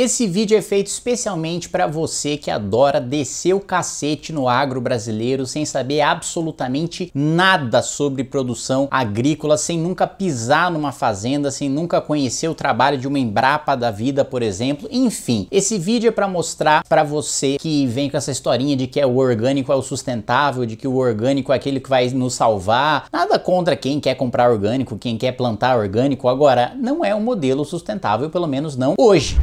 Esse vídeo é feito especialmente para você que adora descer o cacete no agro brasileiro sem saber absolutamente nada sobre produção agrícola, sem nunca pisar numa fazenda, sem nunca conhecer o trabalho de uma Embrapa da vida, por exemplo. Enfim, esse vídeo é para mostrar para você que vem com essa historinha de que é o orgânico é o sustentável, de que o orgânico é aquele que vai nos salvar. Nada contra quem quer comprar orgânico, quem quer plantar orgânico, agora não é um modelo sustentável, pelo menos não hoje.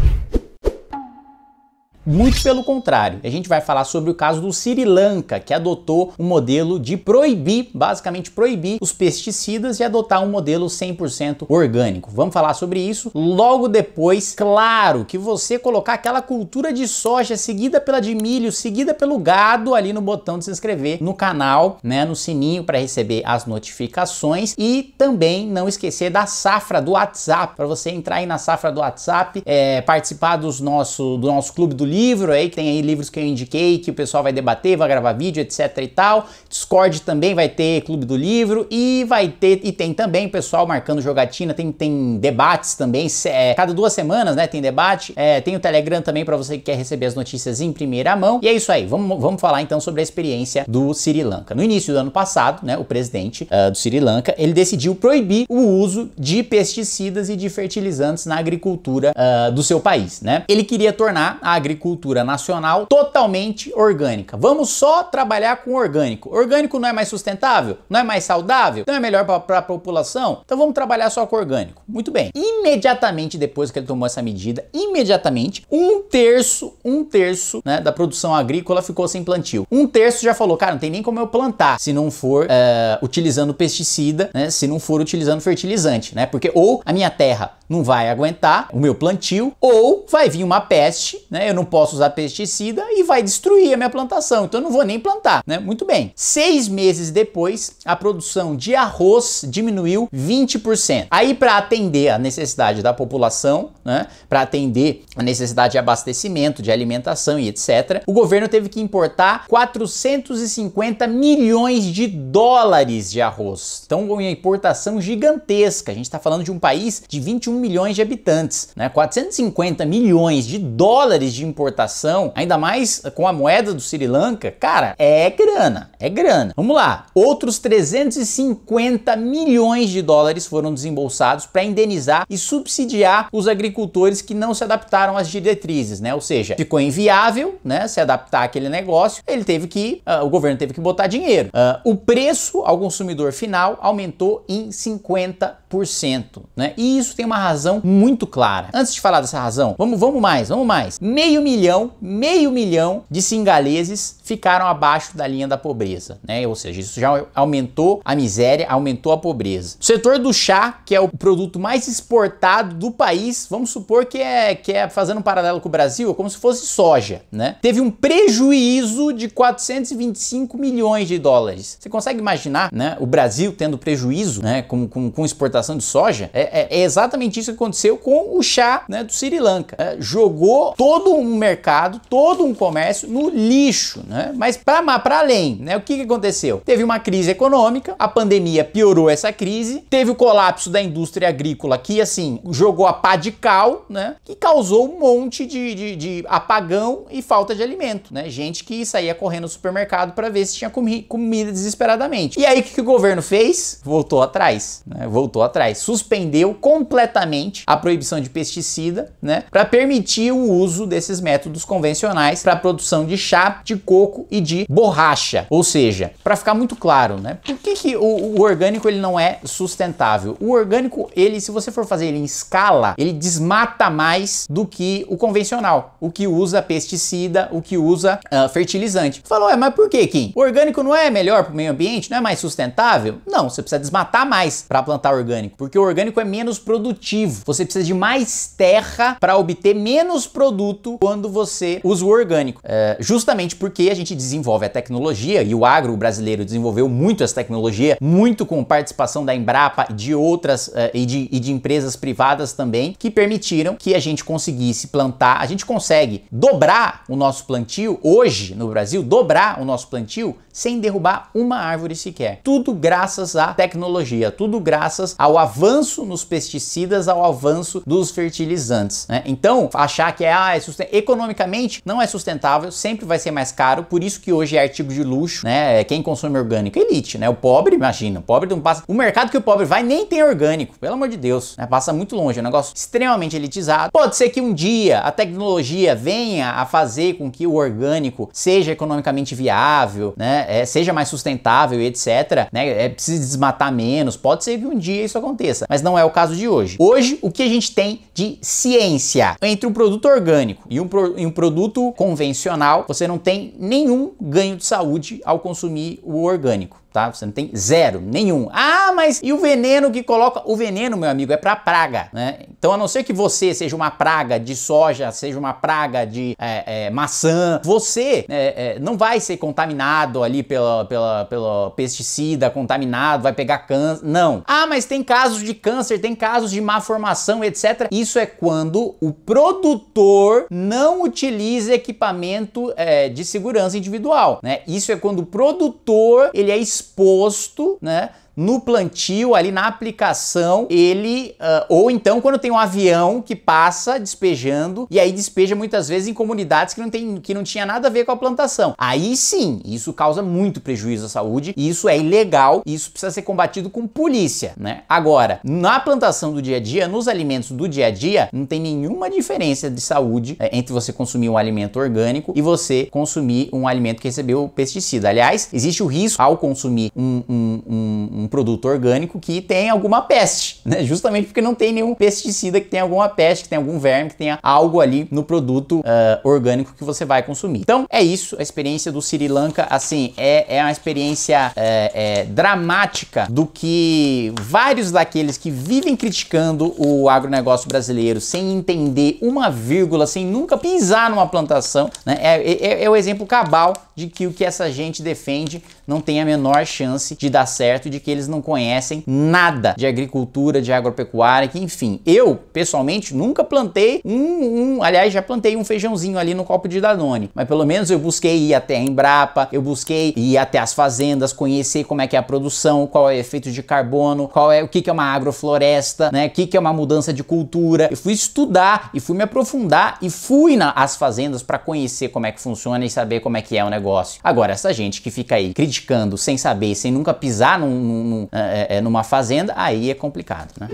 Muito pelo contrário, a gente vai falar sobre o caso do Sri Lanka, que adotou um modelo de proibir, basicamente proibir os pesticidas e adotar um modelo 100% orgânico. Vamos falar sobre isso logo depois. Claro que você colocar aquela cultura de soja seguida pela de milho, seguida pelo gado ali no botão de se inscrever no canal, né, no sininho para receber as notificações e também não esquecer da safra do WhatsApp para você entrar aí na safra do WhatsApp, é, participar dos nosso do nosso clube do livro aí, que tem aí livros que eu indiquei, que o pessoal vai debater, vai gravar vídeo, etc e tal. Discord também vai ter Clube do Livro e vai ter, e tem também o pessoal marcando jogatina, tem, tem debates também, é, cada duas semanas, né, tem debate. É, tem o Telegram também para você que quer receber as notícias em primeira mão. E é isso aí, vamos, vamos falar então sobre a experiência do Sri Lanka. No início do ano passado, né, o presidente uh, do Sri Lanka, ele decidiu proibir o uso de pesticidas e de fertilizantes na agricultura uh, do seu país, né? Ele queria tornar a agricultura agricultura nacional totalmente orgânica. Vamos só trabalhar com orgânico. Orgânico não é mais sustentável? Não é mais saudável? Não é melhor para a população? Então vamos trabalhar só com orgânico. Muito bem. Imediatamente depois que ele tomou essa medida, imediatamente, um terço, um terço né, da produção agrícola ficou sem plantio. Um terço já falou, cara, não tem nem como eu plantar se não for é, utilizando pesticida, né, se não for utilizando fertilizante, né? Porque ou a minha terra não vai aguentar o meu plantio, ou vai vir uma peste, né? Eu não posso usar pesticida e vai destruir a minha plantação, então eu não vou nem plantar, né? Muito bem. Seis meses depois, a produção de arroz diminuiu 20%. Aí, para atender a necessidade da população, né? Para atender a necessidade de abastecimento, de alimentação e etc., o governo teve que importar 450 milhões de dólares de arroz. Então, uma importação gigantesca. A gente está falando de um país de 21 milhões de habitantes, né? 450 milhões de dólares de importação exportação, ainda mais com a moeda do Sri Lanka, cara, é grana, é grana. Vamos lá. Outros 350 milhões de dólares foram desembolsados para indenizar e subsidiar os agricultores que não se adaptaram às diretrizes, né? Ou seja, ficou inviável, né, se adaptar àquele negócio, ele teve que, uh, o governo teve que botar dinheiro. Uh, o preço ao consumidor final aumentou em 50%, né? E isso tem uma razão muito clara. Antes de falar dessa razão, vamos, vamos mais, vamos mais. Meio milhão, meio milhão de singaleses ficaram abaixo da linha da pobreza, né? Ou seja, isso já aumentou a miséria, aumentou a pobreza. O setor do chá, que é o produto mais exportado do país, vamos supor que é, que é fazendo um paralelo com o Brasil, é como se fosse soja, né? Teve um prejuízo de 425 milhões de dólares. Você consegue imaginar, né? O Brasil tendo prejuízo, né? Com, com, com exportação de soja, é, é, é exatamente isso que aconteceu com o chá, né? Do Sri Lanka. É, jogou todo um mercado, todo um comércio no lixo, né? Mas para além, né? O que, que aconteceu? Teve uma crise econômica, a pandemia piorou essa crise, teve o colapso da indústria agrícola que assim jogou a pá de cal, né? Que causou um monte de, de, de apagão e falta de alimento, né? Gente que saía correndo no supermercado para ver se tinha comi comida desesperadamente. E aí o que, que o governo fez? Voltou atrás, né? Voltou atrás, suspendeu completamente a proibição de pesticida, né? Para permitir o uso desses métodos convencionais para a produção de chá, de coco e de borracha. Ou seja, para ficar muito claro, né? Por que, que o, o orgânico ele não é sustentável? O orgânico, ele, se você for fazer ele em escala, ele desmata mais do que o convencional, o que usa pesticida, o que usa uh, fertilizante. Falou, é, mas por que, Kim? O orgânico não é melhor para o meio ambiente? Não é mais sustentável? Não, você precisa desmatar mais para plantar orgânico, porque o orgânico é menos produtivo. Você precisa de mais terra para obter menos produto quando quando você usa o orgânico. É, justamente porque a gente desenvolve a tecnologia e o agro brasileiro desenvolveu muito essa tecnologia, muito com participação da Embrapa e de outras é, e, de, e de empresas privadas também, que permitiram que a gente conseguisse plantar. A gente consegue dobrar o nosso plantio hoje no Brasil, dobrar o nosso plantio sem derrubar uma árvore sequer. Tudo graças à tecnologia, tudo graças ao avanço nos pesticidas, ao avanço dos fertilizantes. Né? Então, achar que é, ah, é economicamente não é sustentável, sempre vai ser mais caro, por isso que hoje é artigo de luxo, né? É, quem consome orgânico, elite, né? O pobre, imagina, o pobre não passa. O mercado que o pobre vai nem tem orgânico, pelo amor de Deus, né? Passa muito longe, é um negócio extremamente elitizado. Pode ser que um dia a tecnologia venha a fazer com que o orgânico seja economicamente viável, né? É, seja mais sustentável e etc, né? É preciso desmatar menos, pode ser que um dia isso aconteça, mas não é o caso de hoje. Hoje, o que a gente tem de ciência entre um produto orgânico e um pro, em um produto convencional, você não tem nenhum ganho de saúde ao consumir o orgânico tá? Você não tem zero, nenhum. Ah, mas e o veneno que coloca? O veneno, meu amigo, é para praga, né? Então, a não ser que você seja uma praga de soja, seja uma praga de é, é, maçã, você é, é, não vai ser contaminado ali pela, pela, pela pesticida, contaminado, vai pegar câncer, não. Ah, mas tem casos de câncer, tem casos de má formação, etc. Isso é quando o produtor não utiliza equipamento é, de segurança individual, né? Isso é quando o produtor, ele é exposto exposto, né? no plantio, ali na aplicação, ele. Uh, ou então quando tem um avião que passa despejando, e aí despeja muitas vezes em comunidades que não, tem, que não tinha nada a ver com a plantação. Aí sim, isso causa muito prejuízo à saúde, e isso é ilegal, e isso precisa ser combatido com polícia, né? Agora, na plantação do dia a dia, nos alimentos do dia a dia, não tem nenhuma diferença de saúde é, entre você consumir um alimento orgânico e você consumir um alimento que recebeu pesticida. Aliás, existe o risco ao consumir um, um, um um produto orgânico que tem alguma peste, né? Justamente porque não tem nenhum pesticida que tenha alguma peste, que tenha algum verme, que tenha algo ali no produto uh, orgânico que você vai consumir. Então é isso, a experiência do Sri Lanka, assim, é, é uma experiência é, é, dramática do que vários daqueles que vivem criticando o agronegócio brasileiro sem entender uma vírgula, sem nunca pisar numa plantação, né? É, é, é o exemplo cabal de que o que essa gente defende não tem a menor chance de dar certo, de que eles não conhecem nada de agricultura, de agropecuária, que enfim. Eu, pessoalmente, nunca plantei um, um aliás, já plantei um feijãozinho ali no copo de Danone, mas pelo menos eu busquei ir até a Embrapa, eu busquei ir até as fazendas, conhecer como é que é a produção, qual é o efeito de carbono, qual é o que, que é uma agrofloresta, né? O que, que é uma mudança de cultura. Eu fui estudar e fui me aprofundar e fui nas fazendas para conhecer como é que funciona e saber como é que é o negócio. Agora, essa gente que fica aí criticando sem saber, sem nunca pisar num, num num, é, é, é, numa fazenda, aí é complicado, né?